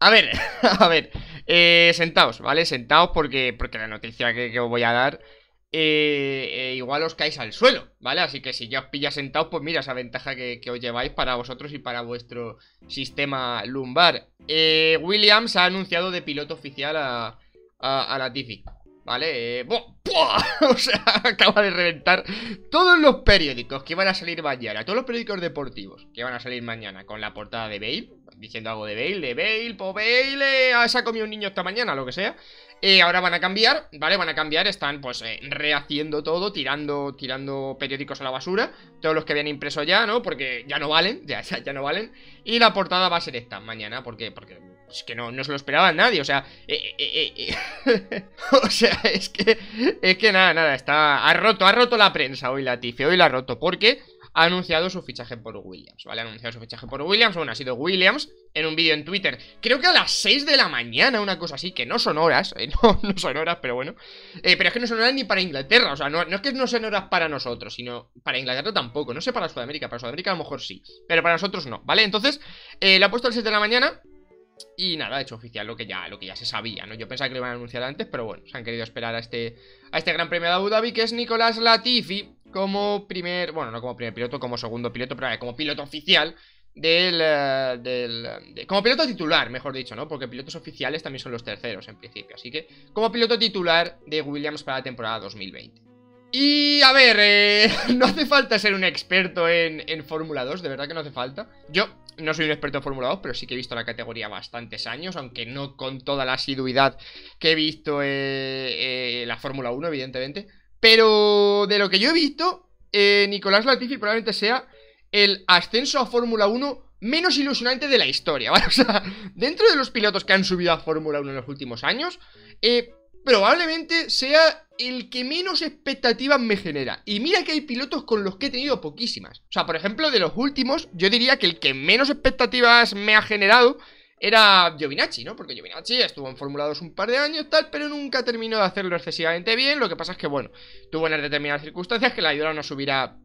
A ver, a ver. Eh, sentaos, ¿vale? Sentaos porque, porque la noticia que, os voy a dar. Eh, eh, igual os caéis al suelo, ¿vale? Así que si ya os pilla sentados, pues mira esa ventaja que, os lleváis para vosotros y para vuestro sistema lumbar. Eh, Williams ha anunciado de piloto oficial a, la a ¿Vale? Eh, o sea, acaba de reventar todos los periódicos que van a salir mañana, todos los periódicos deportivos que van a salir mañana con la portada de Bale, diciendo algo de Bale, de Bale, po Bale, eh, se ha comido un niño esta mañana, lo que sea. Eh, ahora van a cambiar, ¿vale? Van a cambiar, están pues eh, rehaciendo todo, tirando, tirando periódicos a la basura, todos los que habían impreso ya, ¿no? Porque ya no valen, ya, ya, no valen. Y la portada va a ser esta mañana, ¿por Porque es pues, que no, no se lo esperaba nadie, o sea, eh, o sea, es que, es que nada, nada, está, ha roto, ha roto la prensa hoy la hoy la ha roto, ¿por qué? ha anunciado su fichaje por Williams, ¿vale? Ha anunciado su fichaje por Williams, bueno, ha sido Williams en un vídeo en Twitter, creo que a las 6 de la mañana, una cosa así, que no son horas, eh, no, son horas, pero bueno, eh, pero es que no son horas ni para Inglaterra, o sea, no, es que no son horas para nosotros, sino para Inglaterra tampoco, no sé para Sudamérica, para Sudamérica a lo mejor sí, pero para nosotros no, ¿vale? Entonces, eh, ha puesto a las 6 de la mañana, y nada, ha hecho oficial lo que ya, lo que ya se sabía, ¿no? Yo pensaba que lo iban a anunciar antes, pero bueno, se han querido esperar a este, a este gran premio de Abu Dhabi, que es Nicolás Latifi, como primer, bueno, no como primer piloto, como segundo piloto, pero eh, como piloto oficial del, eh, como piloto titular, mejor dicho, ¿no? Porque pilotos oficiales también son los terceros en principio, así que como piloto titular de Williams para la temporada 2020. Y a ver, eh, no hace falta ser un experto en, en Fórmula 2, de verdad que no hace falta. Yo no soy un experto en Fórmula 2, pero sí que he visto la categoría bastantes años, aunque no con toda la asiduidad que he visto en la Fórmula 1, evidentemente. Pero de lo que yo he visto, eh, Nicolás Latifi probablemente sea el ascenso a Fórmula 1 menos ilusionante de la historia, dentro de los pilotos que han subido a Fórmula 1 en los últimos años, eh, probablemente sea el que menos expectativas me genera. Y mira que hay pilotos con los que he tenido poquísimas. O sea, por ejemplo, de los últimos, yo diría que el que menos expectativas me ha generado era Giovinacci, ¿no? Porque Giovinacci estuvo en Fórmula 2 un par de años, tal, pero nunca terminó de hacerlo excesivamente bien. Lo que pasa es que, bueno, tuvo en determinadas circunstancias que la ayudaron a subir a,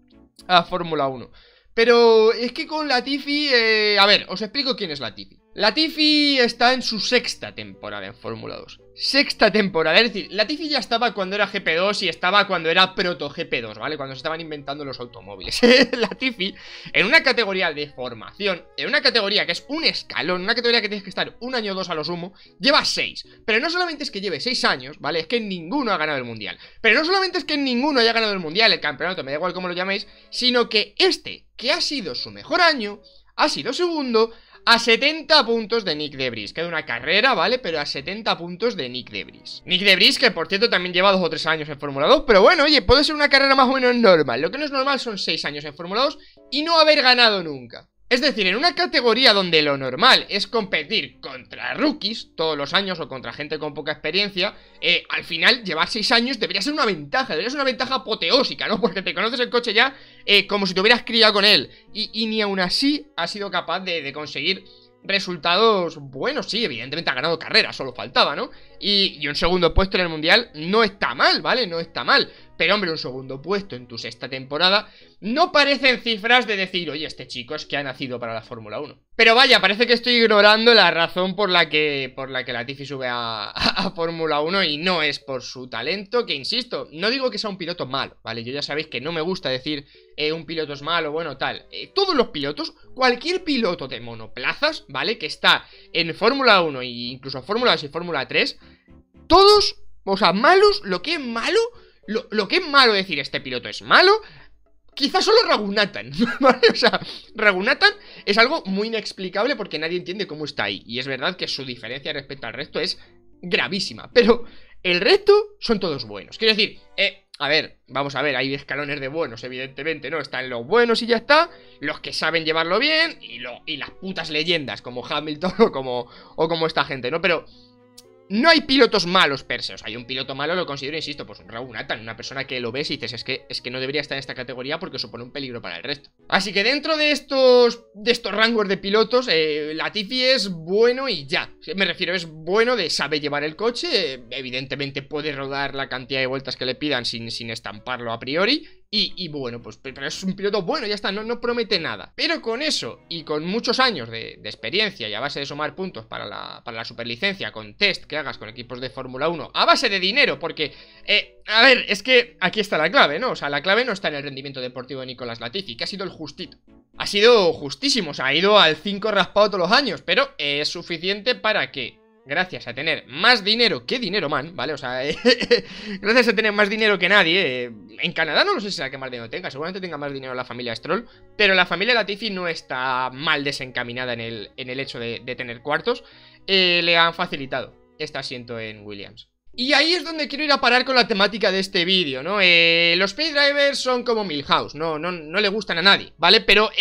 a Fórmula 1. Pero es que con Latifi, eh, a ver, os explico quién es Latifi. Latifi está en su sexta temporada en Fórmula 2. Sexta temporada, es decir, Latifi ya estaba cuando era GP2 y estaba cuando era proto GP2, ¿vale? Cuando se estaban inventando los automóviles. Latifi, en una categoría de formación, en una categoría que es un escalón, una categoría que tienes que estar un año o dos a lo sumo, lleva seis. Pero no solamente es que lleve seis años, ¿vale? Es que ninguno ha ganado el mundial. Pero no solamente es que ninguno haya ganado el mundial, el campeonato, me da igual cómo lo llaméis, sino que este, que ha sido su mejor año, ha sido segundo a 70 puntos de Nick Debris. Queda una carrera, ¿vale? Pero a 70 puntos de Nick bris Nick Bris que por cierto también lleva dos o tres años en Fórmula 2, pero bueno, oye, puede ser una carrera más o menos normal. Lo que no es normal son 6 años en Fórmula 2 y no haber ganado nunca. Es decir, en una categoría donde lo normal es competir contra rookies todos los años o contra gente con poca experiencia, eh, al final llevar 6 años debería ser una ventaja, debería ser una ventaja apoteósica, ¿no? Porque te conoces el coche ya eh, como si te hubieras criado con él. Y, ni aún así ha sido capaz de, conseguir resultados buenos, sí, evidentemente ha ganado carrera, solo faltaba, ¿no? Y, un segundo puesto en el Mundial no está mal, ¿vale? No está mal. Pero hombre, un segundo puesto en tu sexta temporada no parecen cifras de decir, oye, este chico es que ha nacido para la Fórmula 1. Pero vaya, parece que estoy ignorando la razón por la que, por la que Latifi sube a, Fórmula 1 y no es por su talento, que insisto, no digo que sea un piloto malo, ¿vale? Yo ya sabéis que no me gusta decir eh, un piloto es malo, bueno, tal. Eh, todos los pilotos, cualquier piloto de monoplazas, ¿vale? Que está en Fórmula 1 e incluso Fórmula 2 y Fórmula 3, todos, o sea, malos, lo que es malo, lo, que es malo decir este piloto es malo, Quizás solo Ragunatan, ¿vale? O sea, Ragunatan es algo muy inexplicable porque nadie entiende cómo está ahí. Y es verdad que su diferencia respecto al resto es gravísima. Pero el resto son todos buenos. Quiero decir, eh, a ver, vamos a ver, hay escalones de buenos, evidentemente, ¿no? Están los buenos y ya está. Los que saben llevarlo bien y, lo, y las putas leyendas como Hamilton o como, o como esta gente, ¿no? Pero no hay pilotos malos Perseus hay un piloto malo, lo considero, insisto, pues un Raúl Nathan, una persona que lo ves y dices, es que, es que no debería estar en esta categoría porque supone un peligro para el resto. Así que dentro de estos, de estos rangos de pilotos, La eh, Latifi es bueno y ya. Me refiero, es bueno de sabe llevar el coche, evidentemente puede rodar la cantidad de vueltas que le pidan sin, sin estamparlo a priori, y, bueno, pues es un piloto bueno, ya está, no, promete nada. Pero con eso y con muchos años de, experiencia y a base de sumar puntos para la, para la superlicencia, con test que hagas con equipos de Fórmula 1, a base de dinero, porque, eh, a ver, es que aquí está la clave, ¿no? O sea, la clave no está en el rendimiento deportivo de Nicolás Latifi, que ha sido el justito. Ha sido justísimo, o sea, ha ido al 5 raspado todos los años, pero es suficiente para que gracias a tener más dinero que Dinero Man, ¿vale? O sea, eh, gracias a tener más dinero que nadie. Eh, en Canadá no lo sé si será que más dinero tenga, seguramente tenga más dinero la familia Stroll, pero la familia Latifi no está mal desencaminada en el, en el hecho de, tener cuartos. Eh, le han facilitado este asiento en Williams. Y ahí es donde quiero ir a parar con la temática de este vídeo, ¿no? los pay drivers son como Milhouse, no, no, no le gustan a nadie, ¿vale? Pero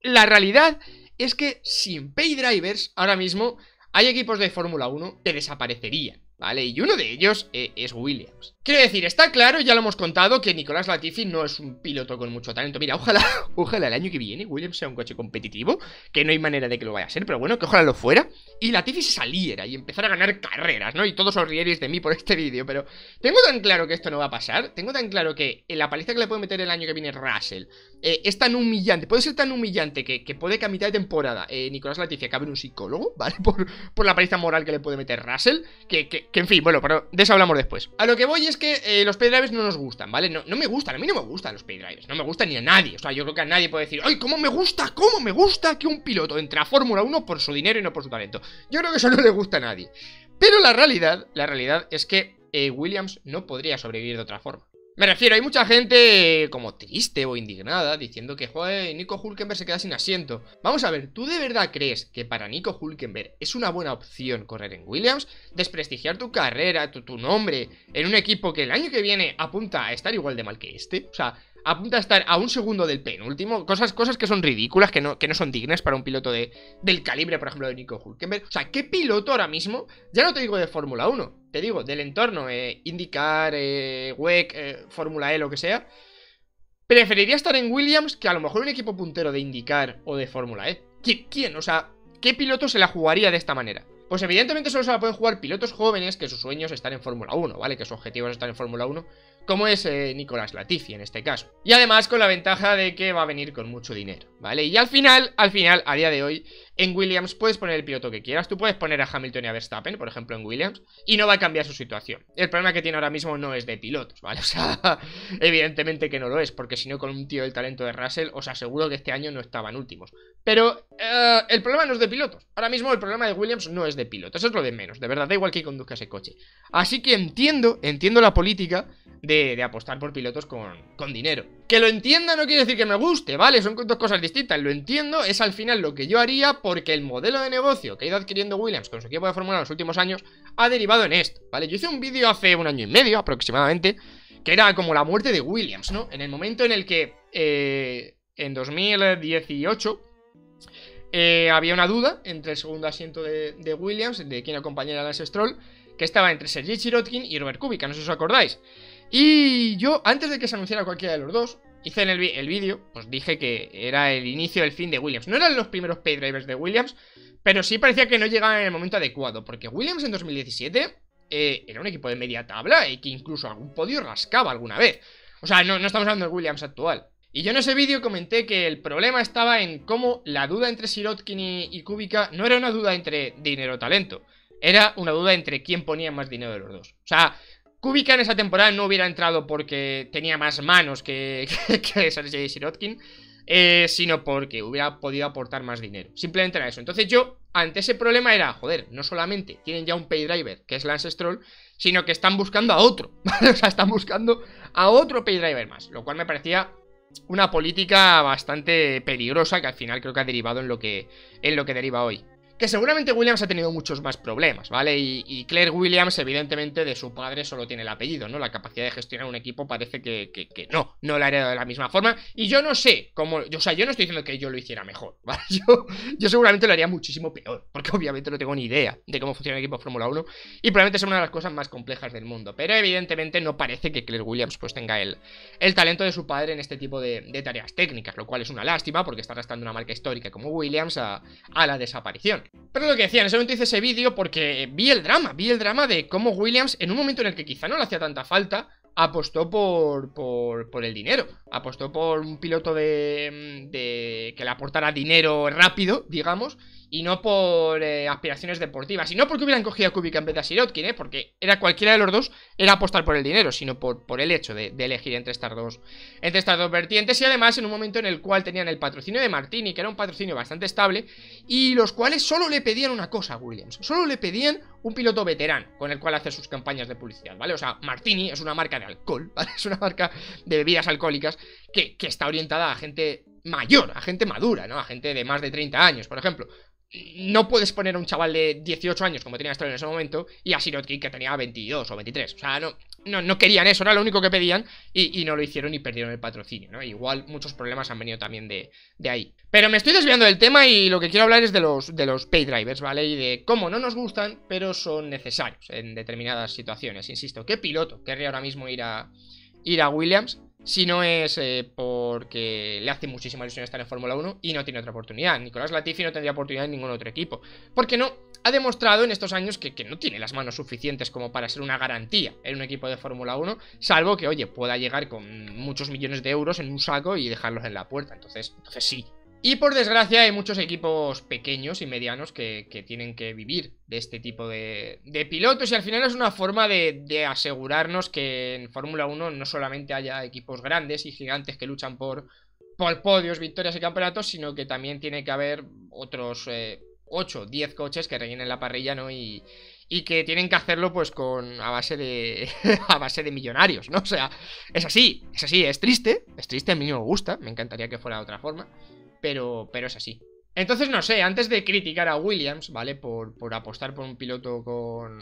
la realidad es que sin pay drivers ahora mismo hay equipos de Fórmula 1 que desaparecerían, ¿vale? Y uno de ellos eh, es Williams. Quiero decir, está claro, ya lo hemos contado, que Nicolás Latifi no es un piloto con mucho talento. Mira, ojalá, ojalá el año que viene Williams sea un coche competitivo, que no hay manera de que lo vaya a ser, pero bueno, que ojalá lo fuera, y Latifi saliera y empezara a ganar carreras, ¿no? Y todos os rierais de mí por este vídeo, pero tengo tan claro que esto no va a pasar, tengo tan claro que la paliza que le puede meter el año que viene Russell eh, es tan humillante, puede ser tan humillante que, puede que a mitad de temporada eh, Nicolás Latifi acabe en un psicólogo, ¿vale? Por, la paliza moral que le puede meter Russell, que, que en fin, bueno, pero de eso hablamos después. A lo que voy es es que eh, los los drivers no nos gustan, ¿vale? No, me gustan, a mí no me gustan los drivers, no me gustan ni a nadie. O sea, yo creo que a nadie puede decir, ¡ay, cómo me gusta! ¿Cómo me gusta que un piloto entre a Fórmula 1 por su dinero y no por su talento? Yo creo que eso no le gusta a nadie. Pero la realidad, la realidad es que eh, Williams no podría sobrevivir de otra forma. Me refiero, hay mucha gente eh, como triste o indignada diciendo que, joder, Nico Hulkenberg se queda sin asiento. Vamos a ver, ¿tú de verdad crees que para Nico Hulkenberg es una buena opción correr en Williams? ¿Desprestigiar tu carrera, tu, tu nombre, en un equipo que el año que viene apunta a estar igual de mal que este? O sea, apunta a estar a un segundo del penúltimo. Cosas, cosas que son ridículas, que no, que no son dignas para un piloto de, del calibre, por ejemplo, de Nico Hulkenberg. O sea, ¿qué piloto ahora mismo? Ya no te digo de Fórmula 1, te digo del entorno, eh, IndyCar, eh, eh, Fórmula E, lo que sea. Preferiría estar en Williams que a lo mejor un equipo puntero de IndyCar o de Fórmula E. ¿Quién? O sea, ¿qué piloto se la jugaría de esta manera? Pues evidentemente solo se la pueden jugar pilotos jóvenes que sus sueños están en Fórmula 1, ¿vale? Que su objetivo es estar en Fórmula 1 como es eh, Nicolás Latifi en este caso. Y además con la ventaja de que va a venir con mucho dinero, ¿vale? Y al final, al final, a día de hoy, en Williams puedes poner el piloto que quieras, tú puedes poner a Hamilton y a Verstappen, por ejemplo, en Williams, y no va a cambiar su situación. El problema que tiene ahora mismo no es de pilotos, ¿vale? O sea, evidentemente que no lo es, porque si no con un tío del talento de Russell, os aseguro que este año no estaban últimos. Pero eh, el problema no es de pilotos. Ahora mismo el problema de Williams no es de pilotos, es lo de menos, de verdad, da igual que conduzca ese coche. Así que entiendo, entiendo la política de, apostar por pilotos con, dinero. Que lo entienda no quiere decir que me guste, ¿vale? Son dos cosas distintas. Lo entiendo, es al final lo que yo haría porque el modelo de negocio que ha ido adquiriendo Williams con su equipo de Fórmula en los últimos años ha derivado en esto, ¿vale? Yo hice un vídeo hace un año y medio aproximadamente que era como la muerte de Williams, ¿no? En el momento en el que eh, en 2018 eh, había una duda entre el segundo asiento de, Williams, de quien acompañara a Lance Stroll, que estaba entre Sergei Chirotkin y Robert Kubica, no sé si os acordáis. Y yo, antes de que se anunciara cualquiera de los dos, hice en el, vídeo, os pues dije que era el inicio del fin de Williams. No eran los primeros paydrivers de Williams, pero sí parecía que no llegaban en el momento adecuado, porque Williams en 2017 eh, era un equipo de media tabla y que incluso algún podio rascaba alguna vez. O sea, no, estamos hablando de Williams actual. Y yo en ese vídeo comenté que el problema estaba en cómo la duda entre Sirotkin y, y Kubica no era una duda entre dinero o talento, era una duda entre quién ponía más dinero de los dos. O sea, Kubica en esa temporada no hubiera entrado porque tenía más manos que, que, Sergei Sirotkin, eh, sino porque hubiera podido aportar más dinero. Simplemente era eso. Entonces yo, ante ese problema era, joder, no solamente tienen ya un pay driver, que es Lance Stroll, sino que están buscando a otro. o sea, están buscando a otro pay driver más, lo cual me parecía una política bastante peligrosa que al final creo que ha derivado en lo que, en lo que deriva hoy. Que seguramente Williams ha tenido muchos más problemas, ¿vale? Y, Claire Williams, evidentemente, de su padre solo tiene el apellido, ¿no? La capacidad de gestionar un equipo parece que, que, no, no la haría de la misma forma. Y yo no sé cómo. Yo, o sea, yo no estoy diciendo que yo lo hiciera mejor, ¿vale? Yo, yo seguramente lo haría muchísimo peor, porque obviamente no tengo ni idea de cómo funciona el equipo Fórmula 1 y probablemente sea una de las cosas más complejas del mundo. Pero evidentemente no parece que Claire Williams pues tenga el, el talento de su padre en este tipo de, tareas técnicas, lo cual es una lástima porque está arrastrando una marca histórica como Williams a la desaparición. Pero lo que decía, en ese momento hice ese vídeo porque vi el drama, vi el drama de cómo Williams, en un momento en el que quizá no le hacía tanta falta, apostó por, por, por el dinero. Apostó por un piloto de, de que le aportara dinero rápido, digamos, y no por eh, aspiraciones deportivas. Y no porque hubieran cogido a Kubica en vez de a Sirotkin, ¿eh? Porque era cualquiera de los dos, era apostar por el dinero, sino por, por el hecho de, elegir entre estas, dos, entre estas dos vertientes. Y además en un momento en el cual tenían el patrocinio de Martini, que era un patrocinio bastante estable, y los cuales solo le pedían una cosa a Williams. Solo le pedían un piloto veterano con el cual hacer sus campañas de publicidad, ¿vale? O sea, Martini es una marca de alcohol, ¿vale? Es una marca de bebidas alcohólicas que, que está orientada a gente mayor, a gente madura, ¿no? A gente de más de 30 años, por ejemplo no puedes poner a un chaval de 18 años como tenía Stroll en ese momento y a Sirotkin que tenía 22 o 23. O sea, no, no, no querían eso, era lo único que pedían y, no lo hicieron y perdieron el patrocinio. ¿no? Igual muchos problemas han venido también de, ahí. Pero me estoy desviando del tema y lo que quiero hablar es de los, de los pay drivers, ¿vale? Y de cómo no nos gustan, pero son necesarios en determinadas situaciones. Insisto, ¿qué piloto querría ahora mismo ir a, ir a Williams? si no es eh, porque le hace muchísima ilusión estar en Fórmula 1 y no tiene otra oportunidad. Nicolás Latifi no tendría oportunidad en ningún otro equipo. Porque no ha demostrado en estos años que, no tiene las manos suficientes como para ser una garantía en un equipo de Fórmula 1, salvo que, oye, pueda llegar con muchos millones de euros en un saco y dejarlos en la puerta. Entonces, entonces sí, y por desgracia hay muchos equipos pequeños y medianos que, tienen que vivir de este tipo de, pilotos y al final es una forma de, asegurarnos que en Fórmula 1 no solamente haya equipos grandes y gigantes que luchan por, por podios, victorias y campeonatos, sino que también tiene que haber otros 8 o 10 coches que rellenen la parrilla, ¿no? Y, que tienen que hacerlo pues con a base de a base de millonarios, ¿no? O sea, es así, es así, es triste, es triste, a mí no me gusta, me encantaría que fuera de otra forma, pero, es así. Entonces, no sé, antes de criticar a Williams, ¿vale? Por, por apostar por un piloto con,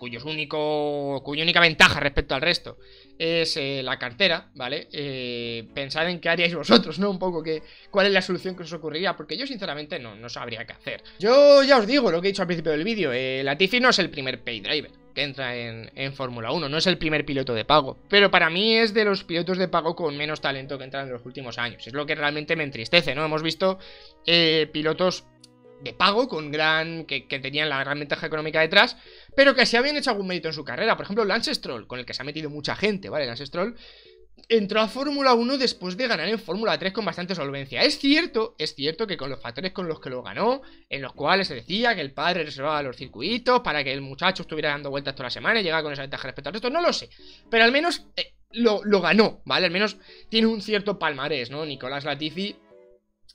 cuyos único, cuya única ventaja respecto al resto es eh, la cartera, ¿vale? Eh, pensad en qué haríais vosotros, ¿no? Un poco que, cuál es la solución que os ocurriría, porque yo sinceramente no, no sabría qué hacer. Yo ya os digo lo que he dicho al principio del vídeo, eh, La Latifi no es el primer pay driver que entra en, Fórmula 1. No es el primer piloto de pago, pero para mí es de los pilotos de pago con menos talento que entran en los últimos años. Es lo que realmente me entristece, ¿no? Hemos visto eh, pilotos de pago con gran que, que, tenían la gran ventaja económica detrás, pero que se habían hecho algún mérito en su carrera. Por ejemplo, Lance Stroll, con el que se ha metido mucha gente, ¿vale? Lance Stroll entró a Fórmula 1 después de ganar en Fórmula 3 con bastante solvencia. Es cierto, es cierto que con los factores con los que lo ganó, en los cuales se decía que el padre reservaba los circuitos para que el muchacho estuviera dando vueltas toda la semana y llegaba con esa ventaja respecto al resto, no lo sé. Pero al menos eh, lo, ganó, ¿vale? Al menos tiene un cierto palmarés, ¿no? Nicolás Latifi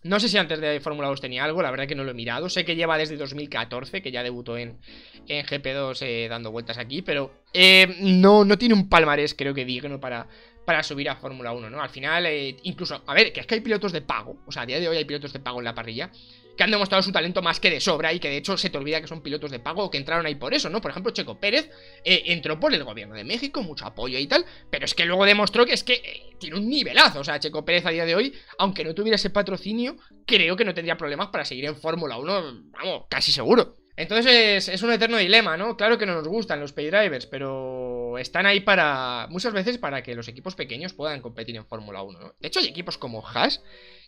no sé si antes de Fórmula 2 tenía algo, la verdad que no lo he mirado. Sé que lleva desde 2014, que ya debutó en, en GP2 eh, dando vueltas aquí, pero eh, no, no tiene un palmarés, creo que digno para, para subir a Fórmula 1, ¿no? Al final, eh, incluso, a ver, que es que hay pilotos de pago, o sea, a día de hoy hay pilotos de pago en la parrilla, que han demostrado su talento más que de sobra y que de hecho se te olvida que son pilotos de pago o que entraron ahí por eso, ¿no? Por ejemplo, Checo Pérez eh, entró por el gobierno de México, mucho apoyo y tal, pero es que luego demostró que es que eh, tiene un nivelazo, o sea, Checo Pérez a día de hoy, aunque no tuviera ese patrocinio, creo que no tendría problemas para seguir en Fórmula 1, vamos, casi seguro. Entonces es, un eterno dilema, ¿no? Claro que no nos gustan los paydrivers, pero están ahí para muchas veces para que los equipos pequeños puedan competir en Fórmula 1, ¿no? De hecho hay equipos como Haas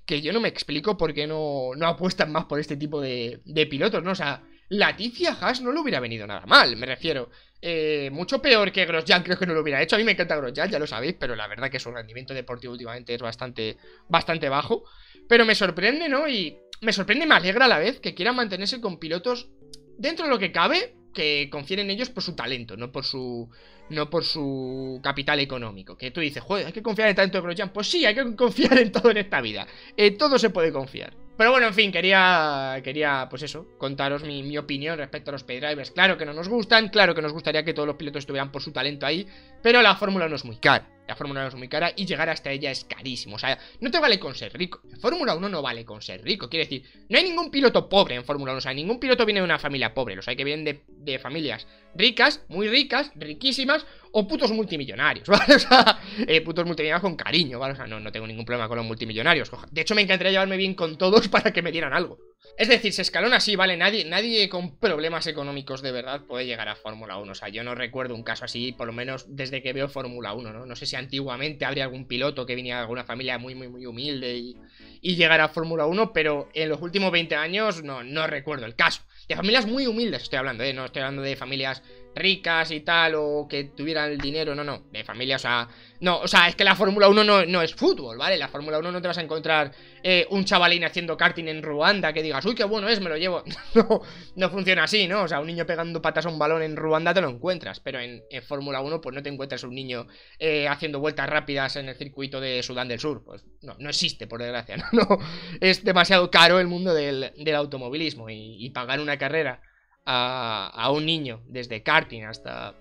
que yo no me explico por qué no, apuestan más por este tipo de, pilotos, ¿no? O sea, Laticia Haas no le hubiera venido nada mal, me refiero. Eh, mucho peor que Grosjean, creo que no lo hubiera hecho. A mí me encanta Grosjean, ya lo sabéis, pero la verdad que su rendimiento deportivo últimamente es bastante, bastante bajo. Pero me sorprende, ¿no? Y me sorprende y me alegra a la vez que quieran mantenerse con pilotos dentro de lo que cabe, que en ellos por su talento, no por su no por su capital económico. Que tú dices, joder, hay que confiar en tanto talento de Grosjean. Pues sí, hay que confiar en todo en esta vida. En eh, todo se puede confiar. Pero bueno, en fin, quería, quería pues eso, contaros mi, opinión respecto a los drivers. Claro que no nos gustan, claro que nos gustaría que todos los pilotos estuvieran por su talento ahí, pero la fórmula no es muy cara. La Fórmula 1 es muy cara y llegar hasta ella es carísimo. O sea, no te vale con ser rico. Fórmula 1 no vale con ser rico. Quiere decir, no hay ningún piloto pobre en Fórmula 1. O sea, ningún piloto viene de una familia pobre. Los hay que vienen de, familias ricas, muy ricas, riquísimas o putos multimillonarios, ¿vale? O sea, eh, putos multimillonarios con cariño, ¿vale? O sea, no, no tengo ningún problema con los multimillonarios. De hecho, me encantaría llevarme bien con todos para que me dieran algo. Es decir, se escalona así, ¿vale? Nadie, nadie con problemas económicos de verdad puede llegar a Fórmula 1. O sea, yo no recuerdo un caso así, por lo menos desde que veo Fórmula 1, ¿no? No sé si antiguamente habría algún piloto que viniera de alguna familia muy, muy, muy humilde y, llegara a Fórmula 1, pero en los últimos 20 años no, no recuerdo el caso. De familias muy humildes estoy hablando, ¿eh? No estoy hablando de familias ricas y tal, o que tuvieran el dinero, no, no, de familia, o sea, no, o sea, es que la Fórmula 1 no, es fútbol, ¿vale? La Fórmula 1 no te vas a encontrar eh, un chavalín haciendo karting en Ruanda que digas, uy, qué bueno es, me lo llevo. no, no funciona así, ¿no? O sea, un niño pegando patas a un balón en Ruanda te lo encuentras, pero en, Fórmula 1 pues no te encuentras un niño eh, haciendo vueltas rápidas en el circuito de Sudán del Sur, pues no, no existe, por desgracia, no, no, es demasiado caro el mundo del, automovilismo y pagar una carrera a, un niño, desde karting hasta,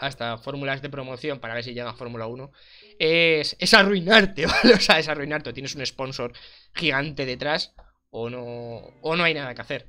hasta fórmulas de promoción, para ver si llega a Fórmula 1, es, es arruinarte, ¿vale? O sea, es arruinarte. Tienes un sponsor gigante detrás o no, o no hay nada que hacer.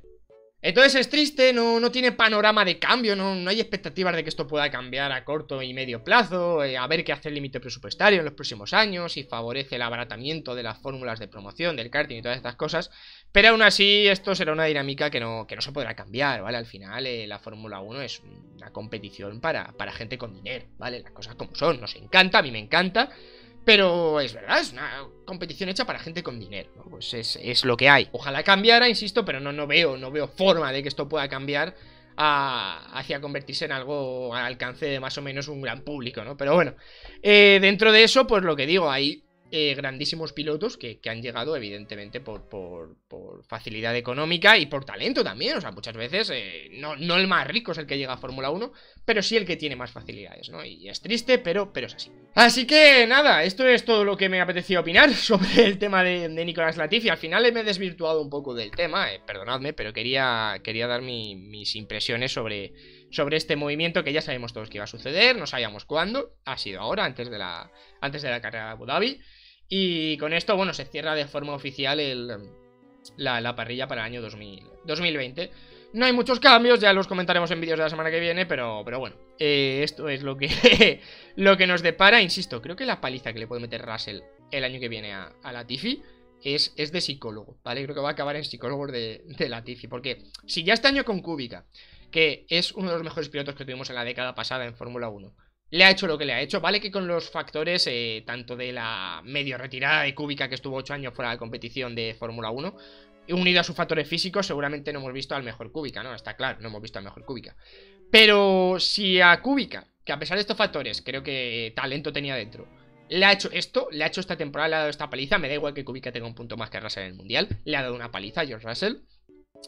Entonces es triste, no, tiene panorama de cambio, no, no, hay expectativas de que esto pueda cambiar a corto y medio plazo, eh, a ver qué hace el límite presupuestario en los próximos años, si favorece el abaratamiento de las fórmulas de promoción, del karting y todas estas cosas. Pero aún así, esto será una dinámica que no, que no se podrá cambiar, ¿vale? Al final, eh, la Fórmula 1 es una competición para, gente con dinero, ¿vale? Las cosas como son, nos encanta, a mí me encanta, pero es verdad, es una competición hecha para gente con dinero, Pues es, lo que hay. Ojalá cambiara, insisto, pero no, no veo, no veo forma de que esto pueda cambiar hacia convertirse en algo al alcance de más o menos un gran público, ¿no? Pero bueno, eh, dentro de eso, pues lo que digo, hay eh, grandísimos pilotos que, han llegado, evidentemente, por, por, facilidad económica y por talento también. O sea, muchas veces eh, no, el más rico es el que llega a Fórmula 1, pero sí el que tiene más facilidades, ¿no? Y es triste, pero, pero es así. Así que nada, esto es todo lo que me apetecía opinar sobre el tema de, Nicolás Latifi. Al final me he desvirtuado un poco del tema, eh, perdonadme, pero quería, quería dar mis impresiones sobre, sobre este movimiento que ya sabemos todos que iba a suceder, no sabíamos cuándo, ha sido ahora, antes de la, antes de la carrera de Abu Dhabi. Y con esto, bueno, se cierra de forma oficial la, parrilla para el año 2020. No hay muchos cambios, ya los comentaremos en vídeos de la semana que viene, pero, pero bueno, eh, esto es lo que, lo que nos depara. Insisto, creo que la paliza que le puede meter Russell el año que viene a, a Latifi es, es de psicólogo, ¿vale? Creo que va a acabar en psicólogo de, de Latifi, porque si ya este año con Kubica, que es uno de los mejores pilotos que tuvimos en la década pasada en Fórmula 1, le ha hecho lo que le ha hecho. Vale que con los factores, eh, tanto de la medio retirada de cúbica que estuvo 8 años fuera de competición de Fórmula 1, unido a sus factores físicos, seguramente no hemos visto al mejor Cúbica, ¿no? Está claro, no hemos visto al mejor Cúbica. Pero si a Kubica, que a pesar de estos factores, creo que talento tenía dentro, le ha hecho esto, le ha hecho esta temporada, le ha dado esta paliza, me da igual que Kubica tenga un punto más que Russell en el Mundial, le ha dado una paliza a George Russell.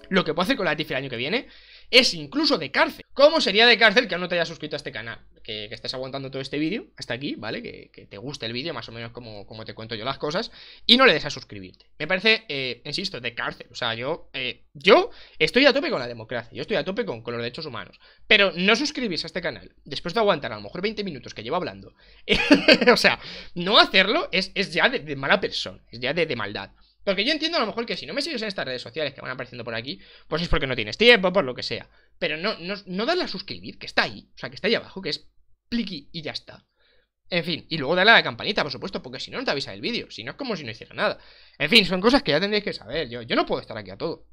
Lo que puede hacer con la Latifi el año que viene es incluso de cárcel. ¿Cómo sería de cárcel que aún no te hayas suscrito a este canal? Que, estés aguantando todo este vídeo hasta aquí, ¿vale? Que, te guste el vídeo, más o menos como, como, te cuento yo las cosas, y no le des a suscribirte. Me parece, eh, insisto, de cárcel. O sea, yo, eh, yo estoy a tope con la democracia, yo estoy a tope con, los derechos humanos, pero no suscribirse a este canal después de aguantar a lo mejor 20 minutos que llevo hablando. o sea, no hacerlo es, ya de, mala persona, es ya de maldad. Porque yo entiendo a lo mejor que si no me sigues en estas redes sociales que van apareciendo por aquí, pues es porque no tienes tiempo, por lo que sea. Pero no, no, no darle a suscribir, que está ahí, o sea, que está ahí abajo, que es pliqui y ya está. En fin, y luego dale a la campanita, por supuesto, porque si no, no te avisa el vídeo. Si no, es como si no hiciera nada. En fin, son cosas que ya tendréis que saber. Yo, yo no puedo estar aquí a todo.